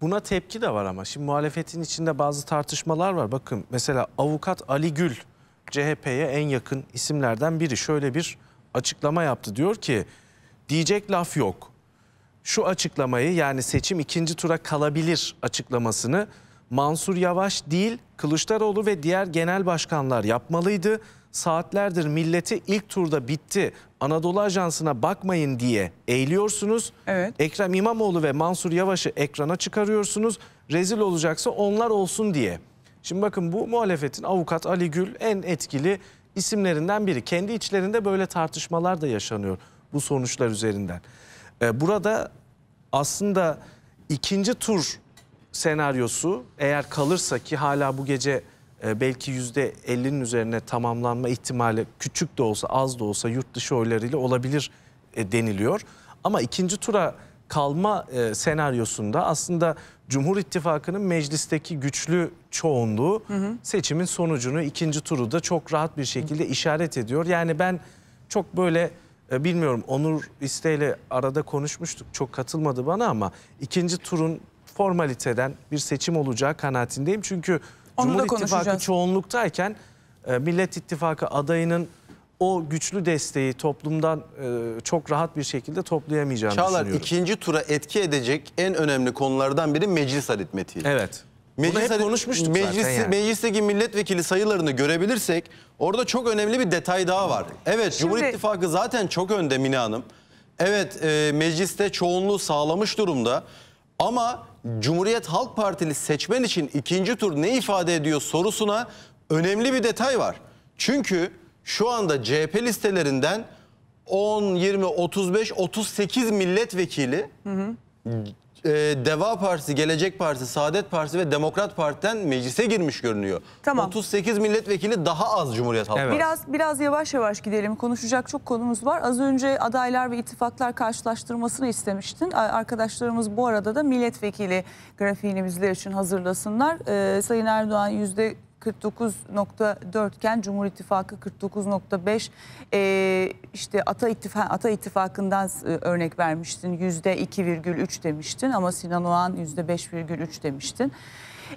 Buna tepki de var ama. Şimdi muhalefetin içinde bazı tartışmalar var. Bakın mesela avukat Ali Gül CHP'ye en yakın isimlerden biri şöyle bir açıklama yaptı. Diyor ki diyecek laf yok. Şu açıklamayı yani seçim ikinci tura kalabilir açıklamasını Mansur Yavaş değil Kılıçdaroğlu ve diğer genel başkanlar yapmalıydı. Saatlerdir milleti ilk turda bitti Anadolu Ajansı'na bakmayın diye eğiliyorsunuz. Evet. Ekrem İmamoğlu ve Mansur Yavaş'ı ekrana çıkarıyorsunuz. Rezil olacaksa onlar olsun diye. Şimdi bakın bu muhalefetin avukat Ali Gül en etkili isimlerinden biri. Kendi içlerinde böyle tartışmalar da yaşanıyor bu sonuçlar üzerinden. Ee, burada aslında ikinci tur senaryosu eğer kalırsa ki hala bu gece e, belki yüzde %50'nin üzerine tamamlanma ihtimali küçük de olsa az da olsa yurt dışı oylarıyla olabilir e, deniliyor. Ama ikinci tura kalma e, senaryosunda aslında Cumhur İttifakı'nın meclisteki güçlü çoğunluğu hı hı. seçimin sonucunu ikinci turu da çok rahat bir şekilde hı. işaret ediyor. Yani ben çok böyle e, bilmiyorum Onur ile arada konuşmuştuk çok katılmadı bana ama ikinci turun formaliteden bir seçim olacağı kanaatindeyim. Çünkü Onu Cumhur İttifakı çoğunluktayken e, Millet İttifakı adayının o güçlü desteği toplumdan e, çok rahat bir şekilde toplayamayacağını Çağlar, düşünüyorum. Çağlar ikinci tura etki edecek en önemli konulardan biri meclis aritmetiği. Evet. Meclis, Bunu hep konuşmuştuk meclis, zaten yani. Meclisteki milletvekili sayılarını görebilirsek orada çok önemli bir detay daha var. Evet Şimdi... Cumhur İttifakı zaten çok önde Mine Hanım. Evet e, mecliste çoğunluğu sağlamış durumda ama Cumhuriyet Halk Partili seçmen için ikinci tur ne ifade ediyor sorusuna önemli bir detay var. Çünkü şu anda CHP listelerinden 10, 20, 35, 38 milletvekili hı hı e, Deva Partisi, Gelecek Partisi, Saadet Partisi ve Demokrat Parti'den meclise girmiş görünüyor. Tamam. 38 milletvekili daha az Cumhuriyet Halkı. Evet. Biraz biraz yavaş yavaş gidelim. Konuşacak çok konumuz var. Az önce adaylar ve ittifaklar karşılaştırmasını istemiştin. Arkadaşlarımız bu arada da milletvekili grafiğini bizler için hazırlasınlar. Ee, Sayın Erdoğan yüzde 49.4 iken Cumhur İttifakı 49.5 e, işte Ata, İttifak, Ata İttifakı'ndan e, örnek vermiştin %2,3 demiştin ama Sinan Oğan %5,3 demiştin.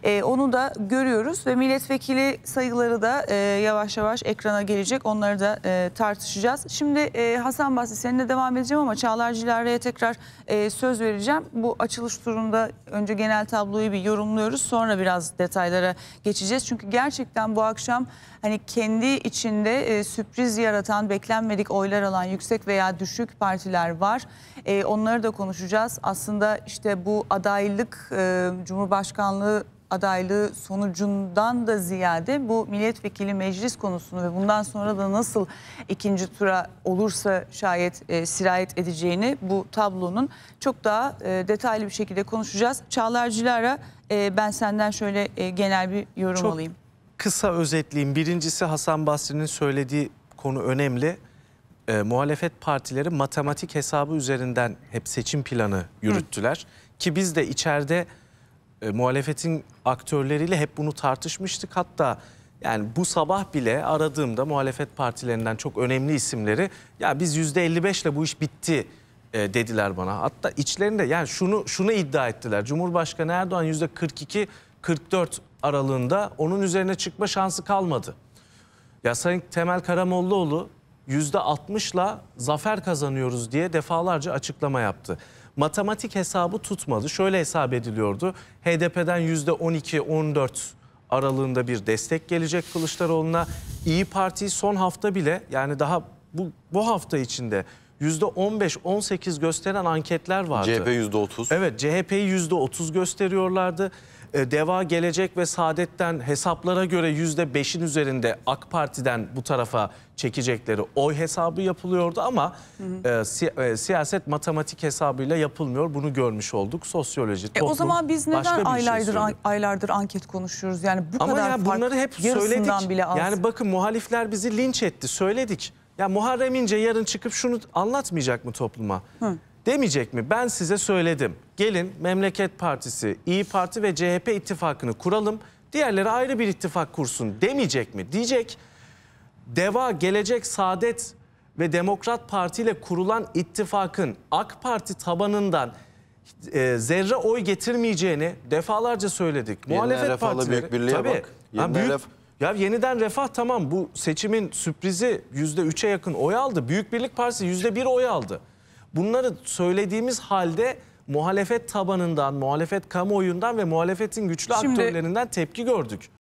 E, onu da görüyoruz ve milletvekili sayıları da e, yavaş yavaş ekrana gelecek. Onları da e, tartışacağız. Şimdi e, Hasan Basri seninle devam edeceğim ama Çağlar Cilara'ya tekrar e, söz vereceğim. Bu açılış turunda önce genel tabloyu bir yorumluyoruz. Sonra biraz detaylara geçeceğiz. Çünkü gerçekten bu akşam hani kendi içinde e, sürpriz yaratan, beklenmedik oylar alan yüksek veya düşük partiler var. E, onları da konuşacağız. Aslında işte bu adaylık e, Cumhurbaşkanlığı adaylığı sonucundan da ziyade bu milletvekili meclis konusunu ve bundan sonra da nasıl ikinci tura olursa şayet e, sirayet edeceğini bu tablonun çok daha e, detaylı bir şekilde konuşacağız. Çağlar e, ben senden şöyle e, genel bir yorum çok alayım. Kısa özetleyeyim. Birincisi Hasan Basri'nin söylediği konu önemli. E, muhalefet partileri matematik hesabı üzerinden hep seçim planı yürüttüler. Hı. Ki biz de içeride e, muhalefetin aktörleriyle hep bunu tartışmıştık. Hatta yani bu sabah bile aradığımda muhalefet partilerinden çok önemli isimleri ya biz %55 ile bu iş bitti e, dediler bana. Hatta içlerinde yani şunu şunu iddia ettiler. Cumhurbaşkanı Erdoğan %42 44 aralığında onun üzerine çıkma şansı kalmadı. Ya Sayın Temel Karamollaoğlu %60'la zafer kazanıyoruz diye defalarca açıklama yaptı matematik hesabı tutmadı. Şöyle hesap ediliyordu. HDP'den %12-14 aralığında bir destek gelecek Kılıçdaroğlu'na. İyi Parti son hafta bile yani daha bu, bu hafta içinde %15-18 gösteren anketler vardı. CHP %30. Evet CHP'yi %30 gösteriyorlardı. E, Deva Gelecek ve Saadet'ten hesaplara göre %5'in üzerinde AK Parti'den bu tarafa çekecekleri oy hesabı yapılıyordu ama hı hı. E, e siyaset matematik hesabıyla yapılmıyor. Bunu görmüş olduk. Sosyoloji, toplum, e, O zaman biz neden şey aylardır şey an, aylardır anket konuşuyoruz? Yani bu ama kadar ya fark bunları hep söyledik. bile az. Yani bakın muhalifler bizi linç etti. Söyledik. Ya Muharrem İnce yarın çıkıp şunu anlatmayacak mı topluma? Hı. Demeyecek mi? Ben size söyledim. Gelin Memleket Partisi, İyi Parti ve CHP ittifakını kuralım. Diğerleri ayrı bir ittifak kursun demeyecek mi? Diyecek. Deva, Gelecek, Saadet ve Demokrat Parti ile kurulan ittifakın AK Parti tabanından e, zerre oy getirmeyeceğini defalarca söyledik. Yeniden Muhalefet partileri büyük birliğe tabii, bak. Yeniden büyük, ya yeniden refah tamam bu seçimin sürprizi yüzde üçe yakın oy aldı. Büyük Birlik Partisi yüzde bir oy aldı. Bunları söylediğimiz halde muhalefet tabanından, muhalefet kamuoyundan ve muhalefetin güçlü Şimdi, aktörlerinden tepki gördük.